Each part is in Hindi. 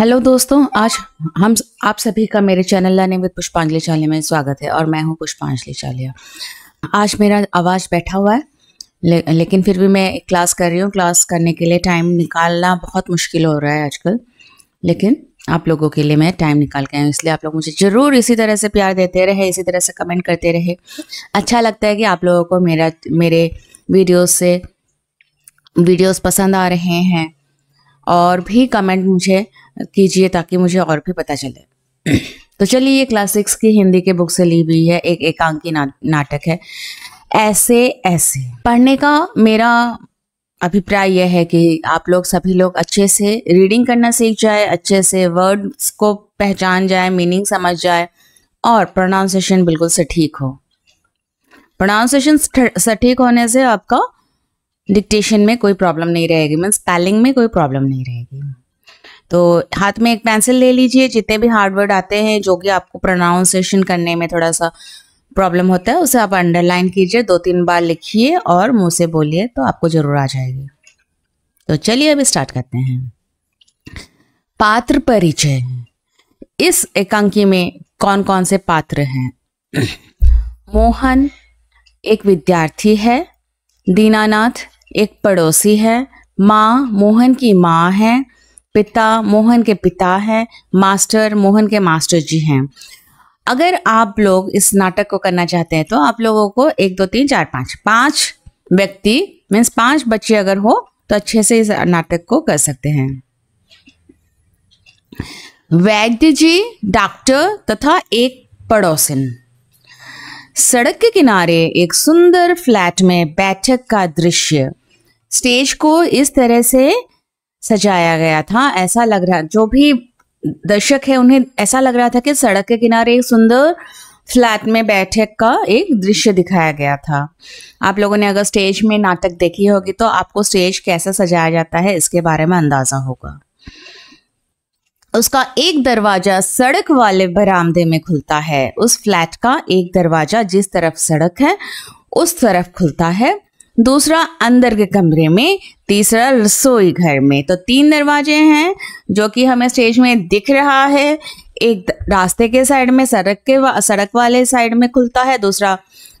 हेलो दोस्तों आज हम आप सभी का मेरे चैनल लाने विद पुष्पांजलि चालिया में स्वागत है और मैं हूं पुष्पांजलि चालिया आज मेरा आवाज़ बैठा हुआ है ले, लेकिन फिर भी मैं क्लास कर रही हूं क्लास करने के लिए टाइम निकालना बहुत मुश्किल हो रहा है आजकल लेकिन आप लोगों के लिए मैं टाइम निकाल के आई इसलिए आप लोग मुझे ज़रूर इसी तरह से प्यार देते रहे इसी तरह से कमेंट करते रहे अच्छा लगता है कि आप लोगों को मेरा मेरे वीडियोज़ से वीडियोज़ पसंद आ रहे हैं और भी कमेंट मुझे कीजिए ताकि मुझे और भी पता चले तो चलिए ये क्लासिक्स की हिंदी के बुक से ली हुई है एक एकांकी ना, नाटक है ऐसे ऐसे पढ़ने का मेरा अभिप्राय यह है कि आप लोग सभी लोग अच्छे से रीडिंग करना सीख जाए अच्छे से वर्ड्स को पहचान जाए मीनिंग समझ जाए और प्रोनाउंसिएशन बिल्कुल सटीक हो प्रोनाउंसिएशन सटीक होने से आपका डिक्टेशन में कोई प्रॉब्लम नहीं रहेगी मीन मतलब स्पेलिंग में कोई प्रॉब्लम नहीं रहेगी तो हाथ में एक पेंसिल ले लीजिए जितने भी हार्डवर्ड आते हैं जो कि आपको प्रोनाउंसिएशन करने में थोड़ा सा प्रॉब्लम होता है उसे आप अंडरलाइन कीजिए दो तीन बार लिखिए और मुंह से बोलिए तो आपको जरूर आ जाएगी तो चलिए अब स्टार्ट करते हैं पात्र परिचय इस एकांकी में कौन कौन से पात्र हैं मोहन एक विद्यार्थी है दीनानाथ एक पड़ोसी है माँ मोहन की माँ है पिता मोहन के पिता हैं मास्टर मोहन के मास्टर जी हैं अगर आप लोग इस नाटक को करना चाहते हैं तो आप लोगों को एक दो तीन चार पाँच पाँच व्यक्ति मीन्स पाँच बच्चे अगर हो तो अच्छे से इस नाटक को कर सकते हैं वैद्य जी डॉक्टर तथा एक पड़ोसिन सड़क के किनारे एक सुंदर फ्लैट में बैठक का दृश्य स्टेज को इस तरह से सजाया गया था ऐसा लग रहा जो भी दर्शक है उन्हें ऐसा लग रहा था कि सड़क के किनारे एक सुंदर फ्लैट में बैठक का एक दृश्य दिखाया गया था आप लोगों ने अगर स्टेज में नाटक देखी होगी तो आपको स्टेज कैसे सजाया जाता है इसके बारे में अंदाजा होगा उसका एक दरवाजा सड़क वाले बरामदे में खुलता है उस फ्लैट का एक दरवाजा जिस तरफ सड़क है उस तरफ खुलता है दूसरा अंदर के कमरे में तीसरा रसोई घर में तो तीन दरवाजे हैं जो कि हमें स्टेज में दिख रहा है एक रास्ते के साइड में सड़क के वा, सड़क वाले साइड में खुलता है दूसरा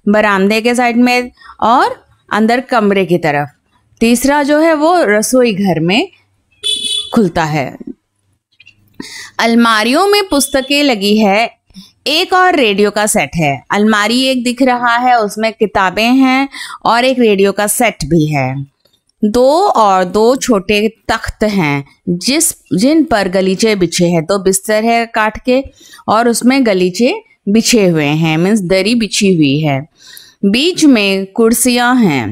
बरामदे के साइड में और अंदर कमरे की तरफ तीसरा जो है वो रसोई घर में खुलता है अलमारियों में पुस्तकें लगी है एक और रेडियो का सेट है अलमारी एक दिख रहा है उसमें किताबें हैं और एक रेडियो का सेट भी है दो और दो छोटे तख्त हैं जिस जिन पर गलीचे बिछे हैं तो बिस्तर है काट के और उसमें गलीचे बिछे हुए हैं मीन्स दरी बिछी हुई है बीच में कुर्सियां हैं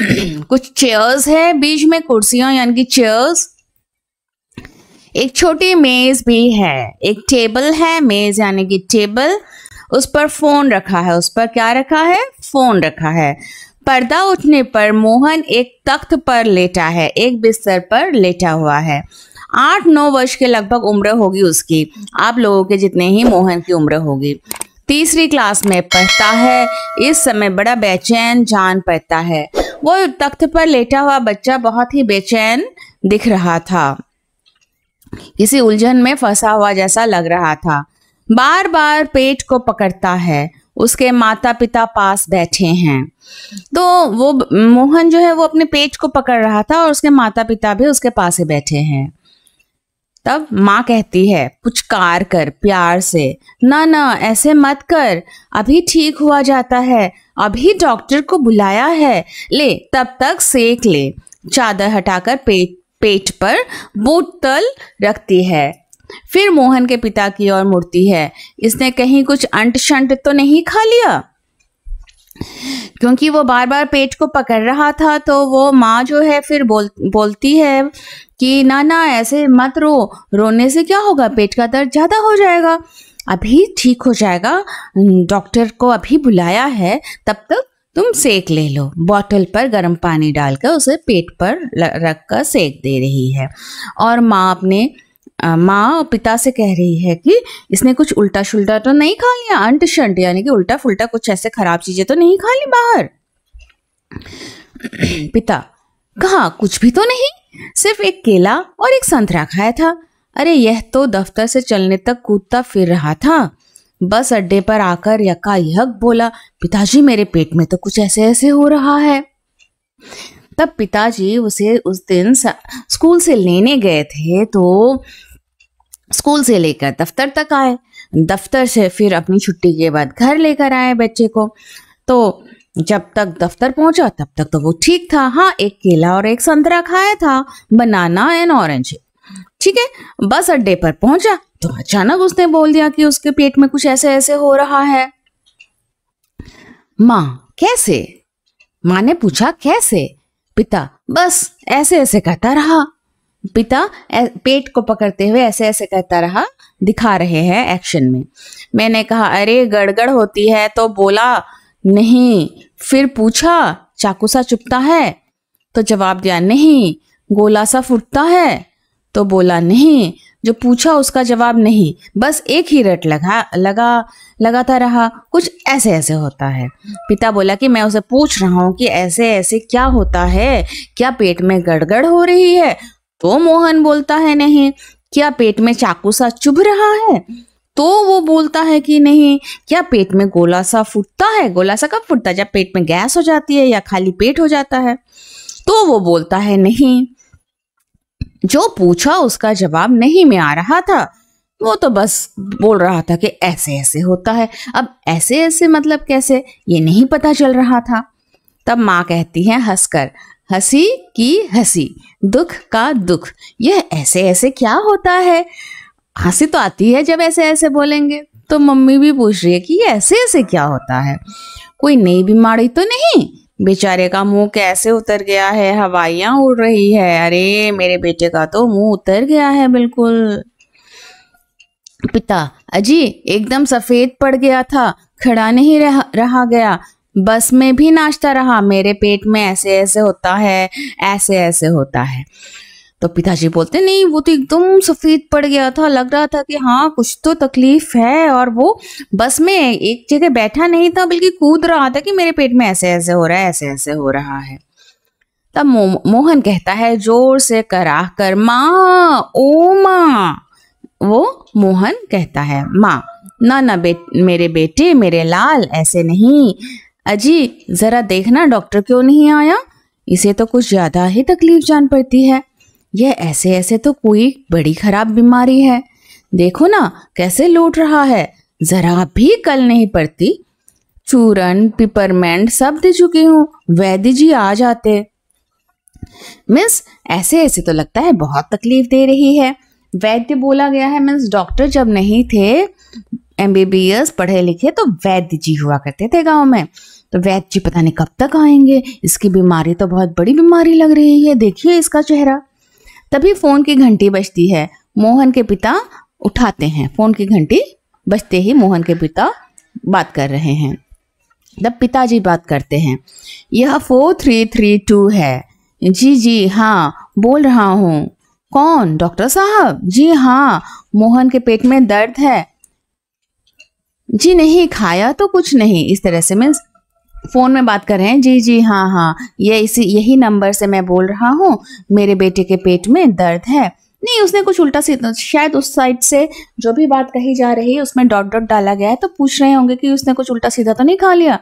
कुछ चेयर्स है बीच में कुर्सियां यानी कि चेयर्स एक छोटी मेज भी है एक टेबल है मेज यानी कि टेबल उस पर फोन रखा है उस पर क्या रखा है फोन रखा है पर्दा उठने पर मोहन एक तख्त पर लेटा है एक बिस्तर पर लेटा हुआ है आठ नौ वर्ष के लगभग उम्र होगी उसकी आप लोगों के जितने ही मोहन की उम्र होगी तीसरी क्लास में पढ़ता है इस समय बड़ा बेचैन जान पड़ता है वो तख्त पर लेटा हुआ बच्चा बहुत ही बेचैन दिख रहा था किसी उलझन में फंसा हुआ जैसा लग रहा था बार बार पेट को पकड़ता है उसके माता पिता पास बैठे हैं तो वो मोहन जो है वो अपने पेट को पकड़ रहा था और उसके माता पिता भी उसके पास ही बैठे हैं तब माँ कहती है पुचकार कर प्यार से ना ना ऐसे मत कर अभी ठीक हुआ जाता है अभी डॉक्टर को बुलाया है ले तब तक सेक ले चादर हटाकर पेट पेट पर बूट तल रखती है फिर मोहन के पिता की ओर मुड़ती है इसने कहीं कुछ अंट शंट तो नहीं खा लिया क्योंकि वो बार बार पेट को पकड़ रहा था तो वो माँ जो है फिर बोल बोलती है कि ना ना ऐसे मत रो रोने से क्या होगा पेट का दर्द ज़्यादा हो जाएगा अभी ठीक हो जाएगा डॉक्टर को अभी बुलाया है तब तक तुम सेक ले लो बॉटल पर गर्म पानी डालकर उसे पेट पर रख कर सेक दे रही है और माँ अपने माँ और पिता से कह रही है कि इसने कुछ उल्टा शुल्टा तो नहीं खा लिया अंट शंट यानी कि उल्टा फुल्टा कुछ ऐसे खराब चीजें तो नहीं खा ली बाहर पिता कहा कुछ भी तो नहीं सिर्फ एक केला और एक संतरा खाया था अरे यह तो दफ्तर से चलने तक कूदता फिर रहा था बस अड्डे पर आकर यकायक बोला पिताजी मेरे पेट में तो कुछ ऐसे ऐसे हो रहा है तब पिताजी उसे उस दिन स्कूल से लेने गए थे तो स्कूल से लेकर दफ्तर तक आए दफ्तर से फिर अपनी छुट्टी के बाद घर लेकर आए बच्चे को तो जब तक दफ्तर पहुंचा तब तक तो वो ठीक था हाँ एक केला और एक संतरा खाया था बनाना एंड ऑरेंज ठीक है बस अड्डे पर पहुंचा तो अचानक उसने बोल दिया कि उसके पेट में कुछ ऐसे ऐसे हो रहा है माँ कैसे माँ ने पूछा कैसे पिता बस ऐसे ऐसे कहता रहा पिता पेट को पकड़ते हुए ऐसे ऐसे कहता रहा दिखा रहे हैं एक्शन में मैंने कहा अरे गड़गड़ होती है तो बोला नहीं फिर पूछा चाकू सा चुपता है तो जवाब दिया नहीं गोला सा फूटता है तो बोला नहीं जो पूछा उसका जवाब नहीं बस एक ही रट लगा लगा लगाता रहा कुछ ऐसे ऐसे होता है पिता बोला कि मैं उसे पूछ रहा हूँ कि ऐसे ऐसे क्या होता है क्या पेट में गड़गड़ हो रही है तो मोहन बोलता है नहीं क्या पेट में चाकू सा चुभ रहा है तो वो बोलता है कि नहीं क्या पेट में गोला सा फूटता है गोला सा कब फूटता है जब पेट में गैस हो जाती है या खाली पेट हो जाता है तो वो बोलता है नहीं जो पूछा उसका जवाब नहीं में आ रहा था वो तो बस बोल रहा था कि ऐसे ऐसे होता है अब ऐसे ऐसे मतलब कैसे ये नहीं पता चल रहा था तब माँ कहती है हंसकर हंसी की हंसी दुख का दुख यह ऐसे ऐसे क्या होता है हंसी तो आती है जब ऐसे ऐसे बोलेंगे तो मम्मी भी पूछ रही है कि ये ऐसे ऐसे क्या होता है कोई नई बीमारी तो नहीं बेचारे का मुंह कैसे उतर गया है हवाइया उड़ रही है अरे मेरे बेटे का तो मुंह उतर गया है बिल्कुल पिता अजी एकदम सफेद पड़ गया था खड़ा नहीं रह, रहा गया बस में भी नाश्ता रहा मेरे पेट में ऐसे ऐसे होता है ऐसे ऐसे होता है तो पिताजी बोलते नहीं वो तो एकदम सफेद पड़ गया था लग रहा था कि हाँ कुछ तो तकलीफ है और वो बस में एक जगह बैठा नहीं था बल्कि कूद रहा था कि मेरे पेट में ऐसे ऐसे हो रहा है ऐसे ऐसे हो रहा है तब मो, मोहन कहता है जोर से करा कर माँ ओ माँ वो मोहन कहता है माँ ना ना बे, मेरे बेटे मेरे लाल ऐसे नहीं अजी जरा देखना डॉक्टर क्यों नहीं आया इसे तो कुछ ज्यादा ही तकलीफ जान पड़ती है यह ऐसे ऐसे तो कोई बड़ी खराब बीमारी है देखो ना कैसे लूट रहा है जरा भी कल नहीं पड़ती चूरन पिपरमेंट सब दे चुकी हूँ वैद्य जी आ जाते मिस ऐसे ऐसे तो लगता है बहुत तकलीफ दे रही है वैद्य बोला गया है मीन्स डॉक्टर जब नहीं थे एम पढ़े लिखे तो वैद्य जी हुआ करते थे गांव में तो वैद्य जी पता नहीं कब तक आएंगे इसकी बीमारी तो बहुत बड़ी बीमारी लग रही है देखिए इसका चेहरा तभी फोन की घंटी बजती है मोहन के पिता उठाते हैं फोन की घंटी बजते ही मोहन के पिता बात कर रहे हैं तब पिताजी बात करते हैं यह फोर थ्री थ्री टू है जी जी हाँ बोल रहा हूँ कौन डॉक्टर साहब जी हाँ मोहन के पेट में दर्द है जी नहीं खाया तो कुछ नहीं इस तरह से मीन्स फ़ोन में बात कर रहे हैं जी जी हाँ हाँ ये इसी यही नंबर से मैं बोल रहा हूँ मेरे बेटे के पेट में दर्द है नहीं उसने कुछ उल्टा सीधा शायद उस साइड से जो भी बात कही जा रही है उसमें डॉट डॉट डाला गया है तो पूछ रहे होंगे कि उसने कुछ उल्टा सीधा तो नहीं खा लिया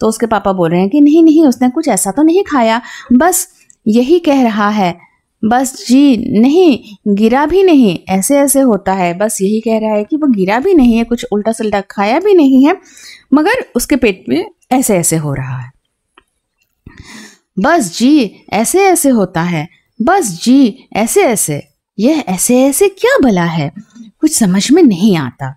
तो उसके पापा बोल रहे हैं कि नहीं नहीं उसने कुछ ऐसा तो नहीं खाया बस यही कह रहा है बस जी नहीं गिरा भी नहीं ऐसे ऐसे होता है बस यही कह रहा है कि वो गिरा भी नहीं है कुछ उल्टा सुलटा खाया भी नहीं है मगर उसके पेट में ऐसे ऐसे हो रहा है बस जी ऐसे ऐसे होता है बस जी ऐसे ऐसे यह ऐसे ऐसे क्या भला है कुछ समझ में नहीं आता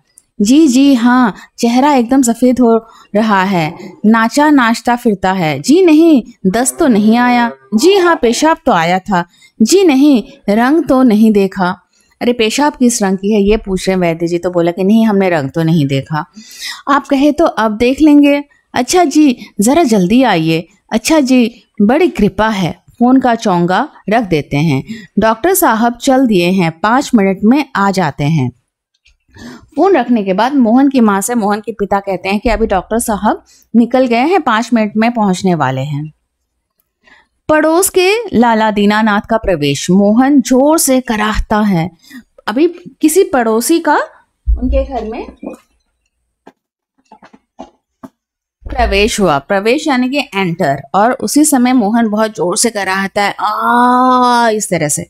जी जी हाँ चेहरा एकदम सफ़ेद हो रहा है नाचा नाचता फिरता है जी नहीं दस तो नहीं आया जी हाँ पेशाब तो आया था जी नहीं रंग तो नहीं देखा अरे पेशाब किस रंग की है ये पूछ रहे वैद्य जी तो बोला कि नहीं हमने रंग तो नहीं देखा आप कहे तो अब देख लेंगे अच्छा जी ज़रा जल्दी आइए अच्छा जी बड़ी कृपा है फ़ोन का चौंगा रख देते हैं डॉक्टर साहब चल दिए हैं पाँच मिनट में आ जाते हैं फोन रखने के बाद मोहन की माँ से मोहन के पिता कहते हैं कि अभी डॉक्टर साहब निकल गए हैं पाँच मिनट में पहुंचने वाले हैं पड़ोस के लाला दीनानाथ का प्रवेश मोहन जोर से कराहता है अभी किसी पड़ोसी का उनके घर में प्रवेश हुआ प्रवेश यानी कि एंटर और उसी समय मोहन बहुत जोर से कराहता है आ इस तरह से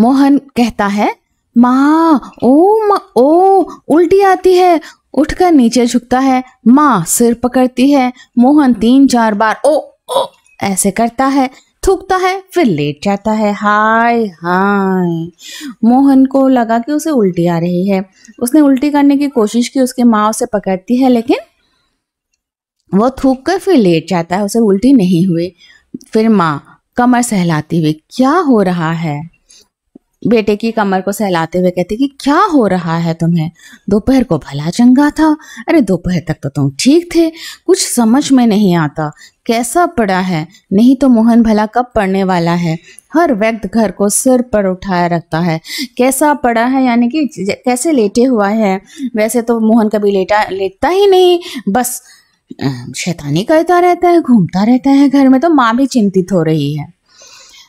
मोहन कहता है माँ ओ मा, ओ उल्टी आती है उठकर नीचे झुकता है माँ सिर पकड़ती है मोहन तीन चार बार ओ ओ ऐसे करता है थूकता है फिर लेट जाता है हाय हाय मोहन को लगा कि उसे उल्टी आ रही है उसने उल्टी करने की कोशिश की उसकी माँ उसे पकड़ती है लेकिन वह थूक कर फिर लेट जाता है उसे उल्टी नहीं हुई फिर माँ कमर सहलाती हुई क्या हो रहा है बेटे की कमर को सहलाते हुए कहती कि क्या हो रहा है तुम्हें दोपहर को भला चंगा था अरे दोपहर तक तो तुम ठीक थे कुछ समझ में नहीं आता कैसा पड़ा है नहीं तो मोहन भला कब पड़ने वाला है हर व्यक्त घर को सिर पर उठाया रखता है कैसा पड़ा है यानी कि कैसे लेटे हुआ है वैसे तो मोहन कभी लेटा लेटता ही नहीं बस शैतानी करता रहता है घूमता रहता है घर में तो माँ भी चिंतित हो रही है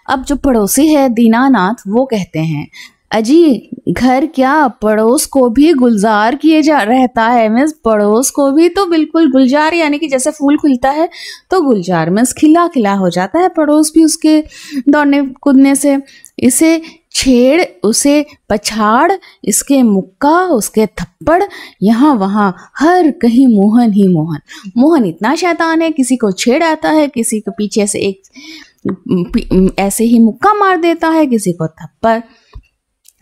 अब जो पड़ोसी है दीनानाथ वो कहते हैं अजी घर क्या पड़ोस को भी गुलजार किए जा रहता है मीन्स पड़ोस को भी तो बिल्कुल गुलजार यानी कि जैसे फूल खुलता है तो गुलजार मीन्स खिला खिला हो जाता है पड़ोस भी उसके दौड़ने कूदने से इसे छेड़ उसे पछाड़ इसके मुक्का उसके थप्पड़ यहाँ वहाँ हर कहीं मोहन ही मोहन मोहन इतना शैतान है किसी को छेड़ आता है किसी के पीछे से एक ऐसे ही मुक्का मार देता है किसी को थप्पड़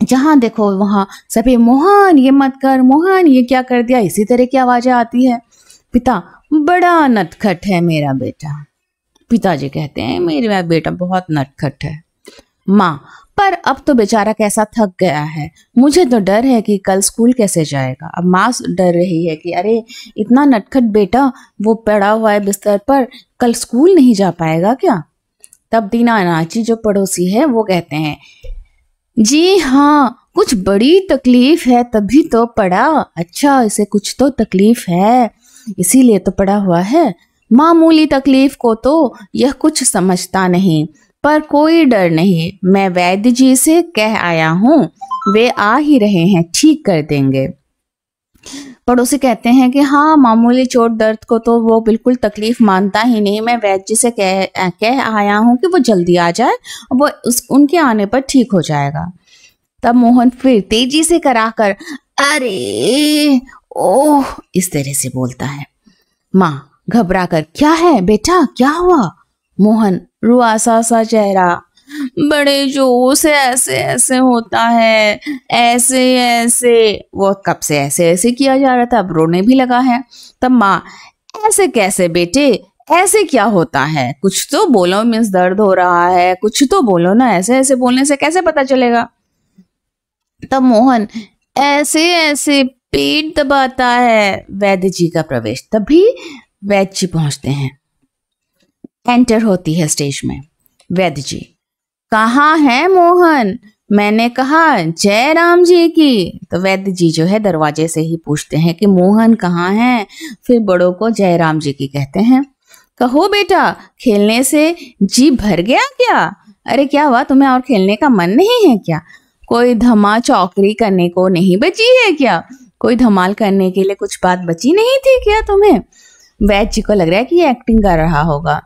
जहाँ देखो वहाँ सभी मोहन ये मत कर मोहन ये क्या कर दिया इसी तरह की आवाज़ें आती है पिता बड़ा नटखट है मेरा बेटा पिताजी कहते हैं मेरा बेटा बहुत नटखट है माँ पर अब तो बेचारा कैसा थक गया है मुझे तो डर है कि कल स्कूल कैसे जाएगा अब माँ डर रही है कि अरे इतना नटखट बेटा वो पड़ा हुआ है बिस्तर पर कल स्कूल नहीं जा पाएगा क्या तब दीना अनाची जो पड़ोसी है वो कहते हैं जी हाँ कुछ बड़ी तकलीफ है तभी तो पड़ा अच्छा इसे कुछ तो तकलीफ है इसीलिए तो पड़ा हुआ है मामूली तकलीफ को तो यह कुछ समझता नहीं पर कोई डर नहीं मैं वैद्य जी से कह आया हूँ वे आ ही रहे हैं ठीक कर देंगे पड़ोसी कहते हैं कि हाँ मामूली चोट दर्द को तो वो बिल्कुल तकलीफ मानता ही नहीं मैं वैद्य जी से कह कह आया हूँ कि वो जल्दी आ जाए वो उस उनके आने पर ठीक हो जाएगा तब मोहन फिर तेजी से कराकर अरे ओह इस तरह से बोलता है माँ घबरा कर क्या है बेटा क्या हुआ मोहन रुआसा सा चेहरा बड़े जोर से ऐसे ऐसे होता है ऐसे ऐसे वो कब से ऐसे ऐसे किया जा रहा था अब रोने भी लगा है तब माँ ऐसे कैसे बेटे ऐसे क्या होता है कुछ तो बोलो मिस दर्द हो रहा है कुछ तो बोलो ना ऐसे ऐसे बोलने से कैसे पता चलेगा तब मोहन ऐसे ऐसे पेट दबाता है वैद्य जी का प्रवेश तभी वैद्य जी पहुंचते हैं एंटर होती है स्टेज में वैद्य जी कहाँ है मोहन मैंने कहा जय राम जी की तो वैद्य जी जो है दरवाजे से ही पूछते हैं कि मोहन कहाँ हैं फिर बड़ों को जय राम जी की कहते हैं कहो बेटा खेलने से जी भर गया क्या अरे क्या हुआ तुम्हें और खेलने का मन नहीं है क्या कोई धमा चौकरी करने को नहीं बची है क्या कोई धमाल करने के लिए कुछ बात बची नहीं थी क्या तुम्हें वैद्य जी को लग रहा है कि ये एक्टिंग कर रहा होगा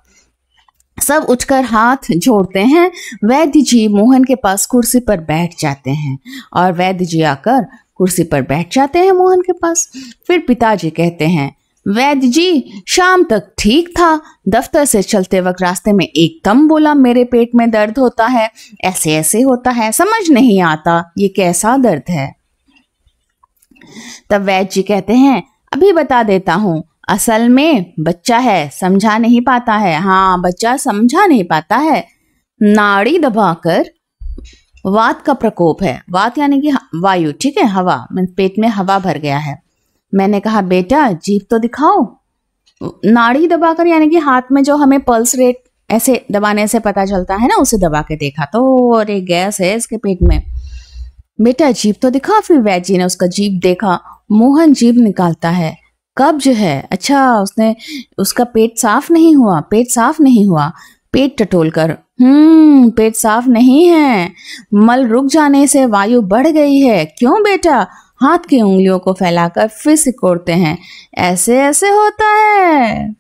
सब उठकर हाथ जोड़ते हैं वैद्य जी मोहन के पास कुर्सी पर बैठ जाते हैं और वैद्य जी आकर कुर्सी पर बैठ जाते हैं मोहन के पास फिर पिताजी कहते हैं वैद्य जी शाम तक ठीक था दफ्तर से चलते वक्त रास्ते में एकदम बोला मेरे पेट में दर्द होता है ऐसे ऐसे होता है समझ नहीं आता ये कैसा दर्द है तब वैद्य जी कहते हैं अभी बता देता हूँ असल में बच्चा है समझा नहीं पाता है हाँ बच्चा समझा नहीं पाता है नाड़ी दबाकर वात का प्रकोप है वात यानी कि वायु ठीक है हवा पेट में हवा भर गया है मैंने कहा बेटा जीप तो दिखाओ नाड़ी दबाकर यानी कि हाथ में जो हमें पल्स रेट ऐसे दबाने से पता चलता है ना उसे दबा के देखा तो अरे गैस है इसके पेट में बेटा जीप तो दिखा फिर वैजी ने उसका जीप देखा मोहन जीप निकालता है कब्ज है अच्छा उसने उसका पेट साफ नहीं हुआ पेट साफ नहीं हुआ पेट टटोल कर हम्म पेट साफ नहीं है मल रुक जाने से वायु बढ़ गई है क्यों बेटा हाथ की उंगलियों को फैलाकर फिर सिकोड़ते हैं ऐसे ऐसे होता है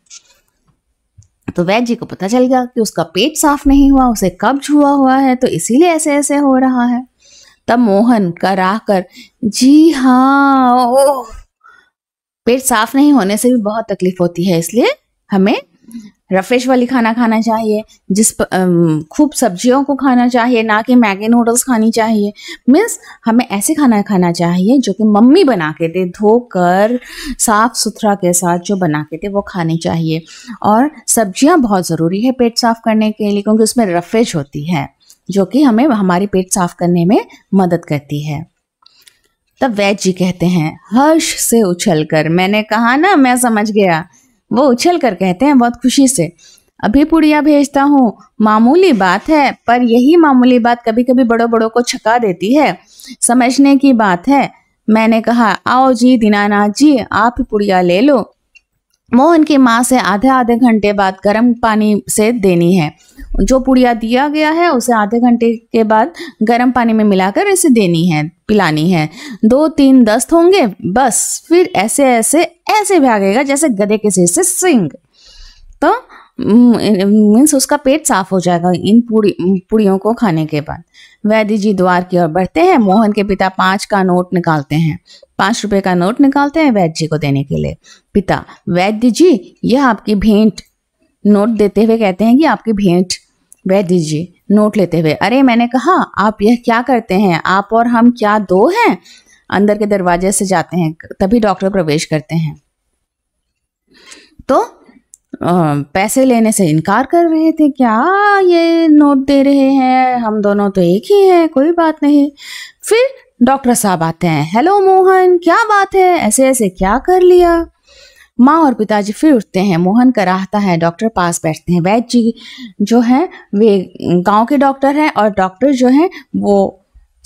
तो वैद्य जी को पता चल गया कि उसका पेट साफ नहीं हुआ उसे कब्ज हुआ हुआ है तो इसीलिए ऐसे ऐसे हो रहा है तब मोहन कराह कर जी हाँ ओह पेट साफ नहीं होने से भी बहुत तकलीफ होती है इसलिए हमें रफेश वाली खाना खाना चाहिए जिस खूब सब्जियों को खाना चाहिए ना कि मैगी नूडल्स खानी चाहिए मीन्स हमें ऐसे खाना खाना चाहिए जो कि मम्मी बना के दे धोकर साफ सुथरा के साथ जो बना के दे वो खाने चाहिए और सब्जियां बहुत ज़रूरी है पेट साफ करने के लिए क्योंकि उसमें रफेश होती है जो कि हमें हमारे पेट साफ करने में मदद करती है तब वैद जी कहते हैं हर्ष से उछल कर मैंने कहा ना मैं समझ गया वो उछल कर कहते हैं बहुत खुशी से अभी पुड़िया भेजता हूँ मामूली बात है पर यही मामूली बात कभी कभी बड़ों बड़ों को छका देती है समझने की बात है मैंने कहा आओ जी दीनानाथ जी आप पुड़िया ले लो मोहन की माँ से आधे आधे घंटे बाद गर्म पानी से देनी है जो पुड़िया दिया गया है उसे आधे घंटे के बाद गर्म पानी में मिलाकर इसे देनी है पिलानी है दो तीन दस्त होंगे बस फिर ऐसे ऐसे ऐसे भागेगा जैसे गधे के सिर से सिंग तो मीन्स उसका पेट साफ हो जाएगा इन पूड़ी पूड़ियों को खाने के बाद वैद्य जी द्वार की ओर बढ़ते हैं मोहन के पिता पांच का नोट निकालते हैं पांच रुपए का नोट निकालते हैं वैद्य जी को देने के लिए पिता वैद्य जी यह आपकी भेंट नोट देते हुए कहते हैं कि आपकी भेंट वैद्य जी नोट लेते हुए अरे मैंने कहा आप यह क्या करते हैं आप और हम क्या दो हैं अंदर के दरवाजे से जाते हैं तभी डॉक्टर प्रवेश करते हैं तो पैसे लेने से इनकार कर रहे थे क्या ये नोट दे रहे हैं हम दोनों तो एक ही हैं कोई बात नहीं फिर डॉक्टर साहब आते हैं हेलो मोहन क्या बात है ऐसे ऐसे क्या कर लिया माँ और पिताजी फिर उठते हैं मोहन कराहता है डॉक्टर पास बैठते हैं वैद्य जी जो हैं वे गांव के डॉक्टर हैं और डॉक्टर जो हैं वो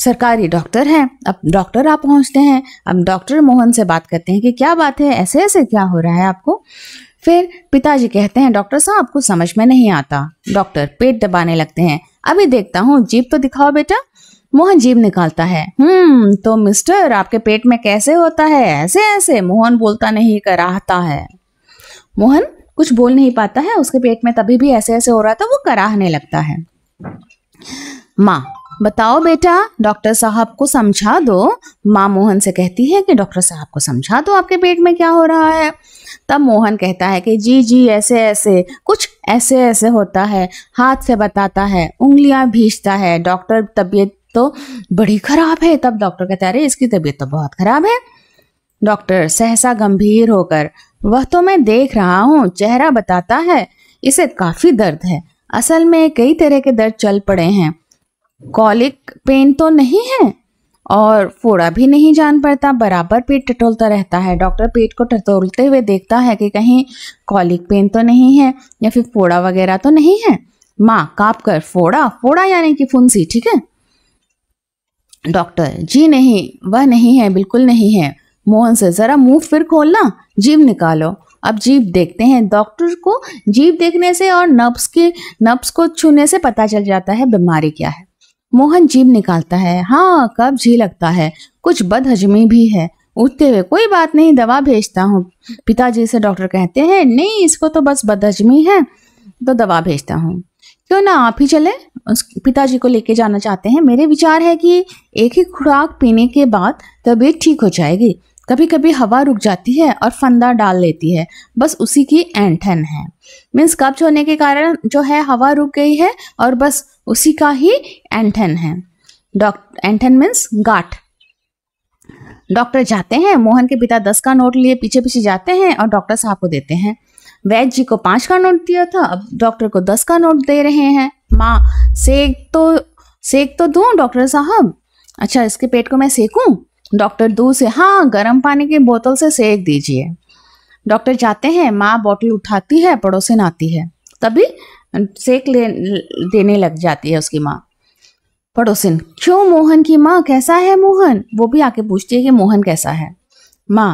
सरकारी डॉक्टर हैं अब डॉक्टर आप पहुँचते हैं अब डॉक्टर मोहन से बात करते हैं कि क्या बात है ऐसे ऐसे क्या हो रहा है आपको फिर पिताजी कहते हैं डॉक्टर साहब आपको समझ में नहीं आता डॉक्टर पेट दबाने लगते हैं अभी देखता हूँ जीप तो दिखाओ बेटा मोहन जीभ निकालता है हम्म तो मिस्टर आपके पेट में कैसे होता है ऐसे ऐसे मोहन बोलता नहीं कराहता है मोहन कुछ बोल नहीं पाता है उसके पेट में तभी भी ऐसे ऐसे हो रहा था वो कराहने लगता है माँ बताओ बेटा डॉक्टर साहब को समझा दो माँ मोहन से कहती है कि डॉक्टर साहब को समझा दो आपके पेट में क्या हो रहा है तब मोहन कहता है कि जी जी ऐसे ऐसे कुछ ऐसे ऐसे होता है हाथ से बताता है उंगलियां भीजता है डॉक्टर तबीयत तो बड़ी खराब है तब डॉक्टर कहते अरे इसकी तबीयत तो बहुत खराब है डॉक्टर सहसा गंभीर होकर वह तो मैं देख रहा हूँ चेहरा बताता है इसे काफी दर्द है असल में कई तरह के दर्द चल पड़े हैं कॉलिक पेन तो नहीं है और फोड़ा भी नहीं जान पड़ता बराबर पेट टटोलता रहता है डॉक्टर पेट को टटोलते हुए देखता है कि कहीं कॉलिक पेन तो नहीं है या फिर फोड़ा वगैरह तो नहीं है माँ काँप कर फोड़ा फोड़ा यानी कि फुंसी ठीक है डॉक्टर जी नहीं वह नहीं है बिल्कुल नहीं है मोहन से ज़रा मुंह फिर खोलना जीव निकालो अब जीव देखते हैं डॉक्टर को जीव देखने से और नब्स के नब्स को छूने से पता चल जाता है बीमारी क्या है मोहन जीव निकालता है हाँ कब जी लगता है कुछ बदहजमी भी है उठते हुए कोई बात नहीं दवा भेजता हूँ पिताजी से डॉक्टर कहते हैं नहीं इसको तो बस बदहजमी है तो दवा भेजता हूँ क्यों ना आप ही चले उस पिताजी को लेके जाना चाहते हैं मेरे विचार है कि एक ही खुराक पीने के बाद तबीयत ठीक हो जाएगी कभी कभी हवा रुक जाती है और फंदा डाल लेती है बस उसी की एंठन है मीन्स कब्ज होने के कारण जो है हवा रुक गई है और बस उसी का ही एंठन है डॉक्टर एंठन मीन्स गाठ डॉक्टर जाते हैं मोहन के पिता दस का नोट लिए पीछे पीछे जाते हैं और डॉक्टर साहब को देते हैं वैद्य जी को पांच का नोट दिया था अब डॉक्टर को दस का नोट दे रहे हैं माँ सेक तो सेक तो दू डॉक्टर साहब अच्छा इसके पेट को मैं सेकूं डॉक्टर दूर से हाँ गर्म पानी की बोतल से सेक दीजिए डॉक्टर जाते हैं माँ बोतल उठाती है पड़ोसन आती है तभी सेक ले देने लग जाती है उसकी माँ पड़ोसिन क्यों मोहन की माँ कैसा है मोहन वो भी आके पूछती है कि मोहन कैसा है माँ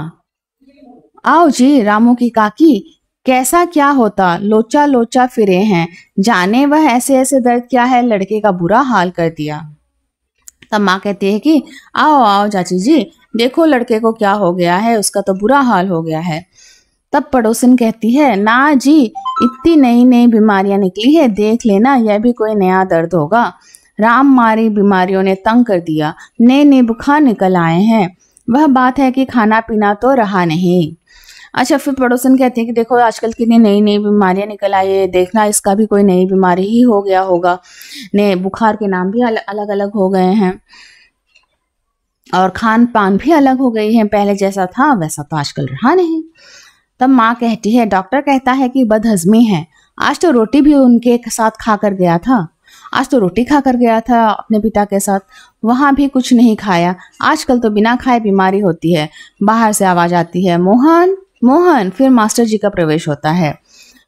आओ जी रामू की काकी कैसा क्या होता लोचा लोचा फिरे हैं जाने वह ऐसे ऐसे दर्द क्या है लड़के का बुरा हाल कर दिया तब माँ कहती है कि आओ आओ चाची जी देखो लड़के को क्या हो गया है उसका तो बुरा हाल हो गया है तब पड़ोसन कहती है ना जी इतनी नई नई बीमारियां निकली है देख लेना यह भी कोई नया दर्द होगा राम मारी बीमारियों ने तंग कर दिया नए नए बुखार निकल आए हैं वह बात है कि खाना पीना तो रहा नहीं अच्छा फिर पड़ोसन कहते हैं कि देखो आजकल कितनी नई नई बीमारियां निकल आई है देखना इसका भी कोई नई बीमारी ही हो गया होगा नए बुखार के नाम भी अलग अलग हो गए हैं और खान पान भी अलग हो गई है पहले जैसा था वैसा तो आजकल रहा नहीं तब माँ कहती है डॉक्टर कहता है कि बदहजमी है आज तो रोटी भी उनके साथ खा कर गया था आज तो रोटी खा कर गया था अपने पिता के साथ वहाँ भी कुछ नहीं खाया आजकल तो बिना खाए बीमारी होती है बाहर से आवाज़ आती है मोहन मोहन फिर मास्टर जी का प्रवेश होता है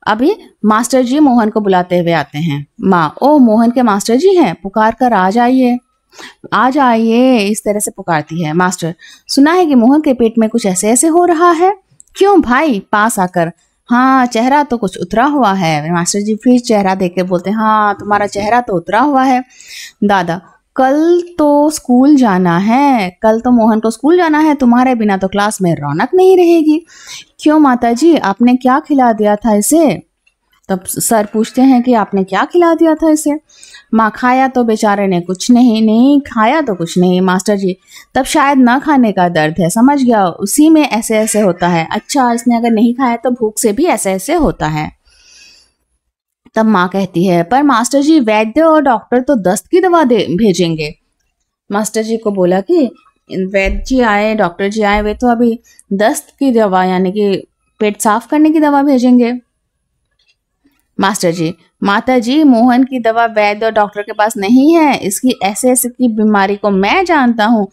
अभी मास्टर जी मोहन को बुलाते हुए आते हैं माँ ओ मोहन के मास्टर जी हैं पुकार कर आज आइए आज आइए इस तरह से पुकारती है मास्टर सुना है कि मोहन के पेट में कुछ ऐसे ऐसे हो रहा है क्यों भाई पास आकर हाँ चेहरा तो कुछ उतरा हुआ है मास्टर जी फिर चेहरा देख के बोलते हैं हाँ तुम्हारा चेहरा तो उतरा हुआ है दादा कल तो स्कूल जाना है कल तो मोहन को स्कूल जाना है तुम्हारे बिना तो क्लास में रौनक नहीं रहेगी क्यों माता जी आपने क्या खिला दिया था इसे तब सर पूछते हैं कि आपने क्या खिला दिया था इसे माँ खाया तो बेचारे ने कुछ नहीं नहीं खाया तो कुछ नहीं मास्टर जी तब शायद ना खाने का दर्द है समझ गया उसी में ऐसे ऐसे होता है अच्छा इसने अगर नहीं खाया तो भूख से भी ऐसे ऐसे होता है तब माँ कहती है पर मास्टर जी वैद्य और डॉक्टर तो दस्त की दवा दे भेजेंगे मास्टर जी को बोला कि वैद्य जी आए डॉक्टर जी आए वे तो अभी दस्त की दवा यानी कि पेट साफ करने की दवा भेजेंगे मास्टर जी माता जी मोहन की दवा वैद्य और डॉक्टर के पास नहीं है इसकी ऐसे ऐसे की बीमारी को मैं जानता हूँ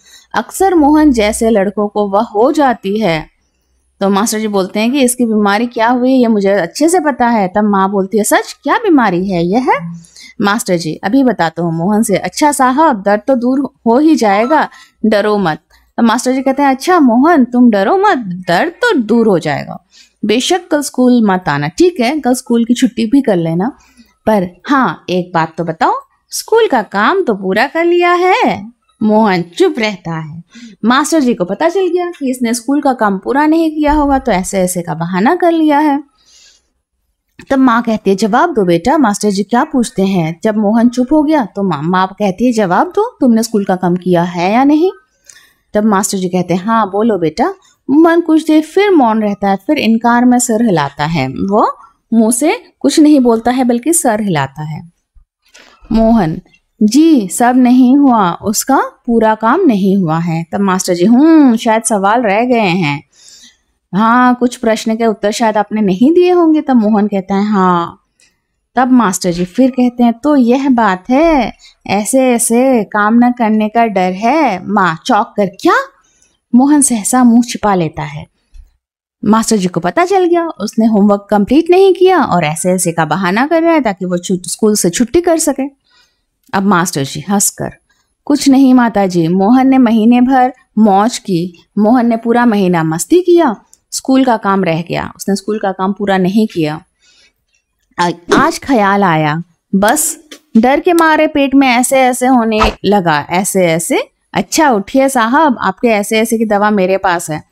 अक्सर मोहन जैसे लड़कों को वह हो जाती है तो मास्टर जी बोलते हैं कि इसकी बीमारी क्या हुई ये मुझे अच्छे से पता है तब माँ बोलती है सच क्या बीमारी है यह है मास्टर जी अभी बताता हूँ मोहन से अच्छा साहब दर्द तो दूर हो ही जाएगा डरो मत तो मास्टर जी कहते हैं अच्छा मोहन तुम डरो मत दर्द तो दूर हो जाएगा बेशक कल स्कूल मत आना ठीक है कल स्कूल की छुट्टी भी कर लेना पर हाँ एक बात तो बताओ स्कूल का काम तो पूरा कर लिया है मोहन चुप रहता है मास्टर जी को पता चल गया कि इसने स्कूल का काम पूरा नहीं किया होगा तो ऐसे ऐसे का बहाना कर लिया है तब माँ कहती है जवाब दो बेटा मास्टर जी क्या पूछते हैं जब मोहन चुप हो गया तो माँ माँ कहती है जवाब दो तुमने स्कूल का काम किया है या नहीं तब मास्टर जी कहते हैं हाँ बोलो बेटा मोहन कुछ देर फिर मौन रहता है फिर इनकार में सर हिलाता है वो मुंह से कुछ नहीं बोलता है बल्कि सर हिलाता है मोहन जी सब नहीं हुआ उसका पूरा काम नहीं हुआ है तब मास्टर जी हम्म शायद सवाल रह गए हैं हाँ कुछ प्रश्न के उत्तर शायद आपने नहीं दिए होंगे तब मोहन कहता है हाँ तब मास्टर जी फिर कहते हैं तो यह बात है ऐसे ऐसे काम न करने का डर है माँ चौक कर क्या मोहन सहसा मुंह छिपा लेता है मास्टर जी को पता चल गया उसने होमवर्क कंप्लीट नहीं किया और ऐसे ऐसे का बहाना कर रहा है ताकि वो स्कूल से छुट्टी कर सके अब मास्टर जी हंसकर कुछ नहीं माता जी मोहन ने महीने भर मौज की मोहन ने पूरा महीना मस्ती किया स्कूल का काम रह गया उसने स्कूल का काम पूरा नहीं किया आज ख्याल आया बस डर के मारे पेट में ऐसे ऐसे होने लगा ऐसे ऐसे अच्छा उठिए साहब आपके ऐसे ऐसे की दवा मेरे पास है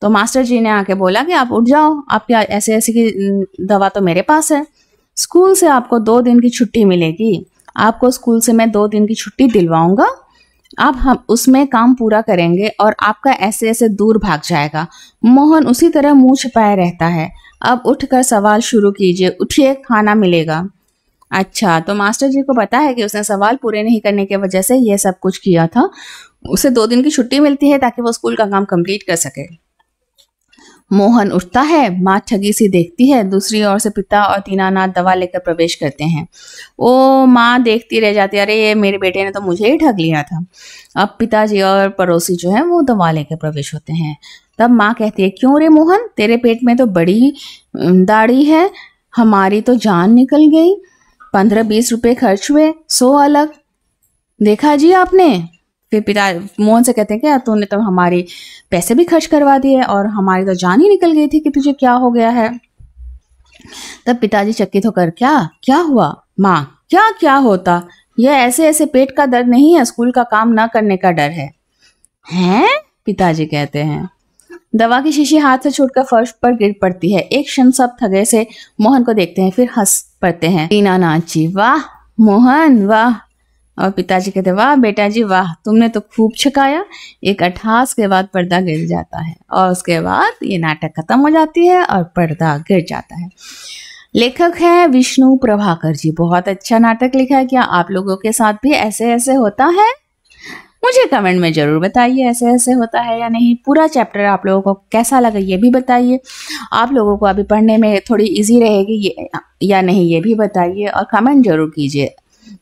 तो मास्टर जी ने आके बोला कि आप उठ जाओ आपके ऐसे ऐसे की दवा तो मेरे पास है स्कूल से आपको दो दिन की छुट्टी मिलेगी आपको स्कूल से मैं दो दिन की छुट्टी दिलवाऊंगा आप हम उसमें काम पूरा करेंगे और आपका ऐसे ऐसे दूर भाग जाएगा मोहन उसी तरह मुंह छिपाए रहता है अब उठकर सवाल शुरू कीजिए उठिए खाना मिलेगा अच्छा तो मास्टर जी को पता है कि उसने सवाल पूरे नहीं करने की वजह से यह सब कुछ किया था उसे दो दिन की छुट्टी मिलती है ताकि वो स्कूल का काम कंप्लीट कर सके मोहन उठता है माँ ठगी सी देखती है दूसरी ओर से पिता और दीनानाथ दवा लेकर प्रवेश करते हैं वो माँ देखती रह जाती है अरे ये मेरे बेटे ने तो मुझे ही ठग लिया था अब पिताजी और पड़ोसी जो है वो दवा लेकर प्रवेश होते हैं तब माँ कहती है क्यों रे मोहन तेरे पेट में तो बड़ी दाढ़ी है हमारी तो जान निकल गई पंद्रह बीस रुपये खर्च हुए सो अलग देखा जी आपने फिर पिता मोहन से कहते हैं कि यार तूने तो हमारे पैसे भी खर्च करवा दिए और हमारी तो जान ही निकल गई थी कि तुझे क्या हो गया है तब पिताजी चकित होकर क्या क्या हुआ माँ क्या क्या होता यह ऐसे ऐसे पेट का दर्द नहीं है स्कूल का काम ना करने का डर है हैं पिताजी कहते हैं दवा की शीशी हाथ से छूटकर फर्श पर गिर पड़ती है एक क्षण सब थगे से मोहन को देखते हैं फिर हंस पड़ते हैं टीना नाची वाह मोहन वाह और पिताजी कहते वाह बेटा जी वाह तुमने तो खूब छकाया एक अठास के बाद पर्दा गिर जाता है और उसके बाद ये नाटक खत्म हो जाती है और पर्दा गिर जाता है लेखक है विष्णु प्रभाकर जी बहुत अच्छा नाटक लिखा है क्या आप लोगों के साथ भी ऐसे ऐसे होता है मुझे कमेंट में ज़रूर बताइए ऐसे ऐसे होता है या नहीं पूरा चैप्टर आप लोगों को कैसा लगा ये भी बताइए आप लोगों को अभी पढ़ने में थोड़ी इजी रहेगी ये या नहीं ये भी बताइए और कमेंट जरूर कीजिए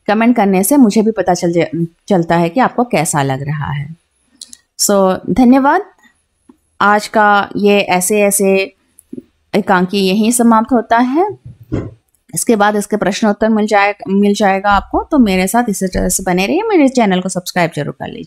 कमेंट करने से मुझे भी पता चल चलता है कि आपको कैसा लग रहा है सो so, धन्यवाद आज का ये ऐसे ऐसे एकांकी यहीं समाप्त होता है इसके बाद इसके प्रश्नोत्तर मिल जाए मिल जाएगा आपको तो मेरे साथ इसी तरह से बने रहिए मेरे चैनल को सब्सक्राइब जरूर कर लीजिए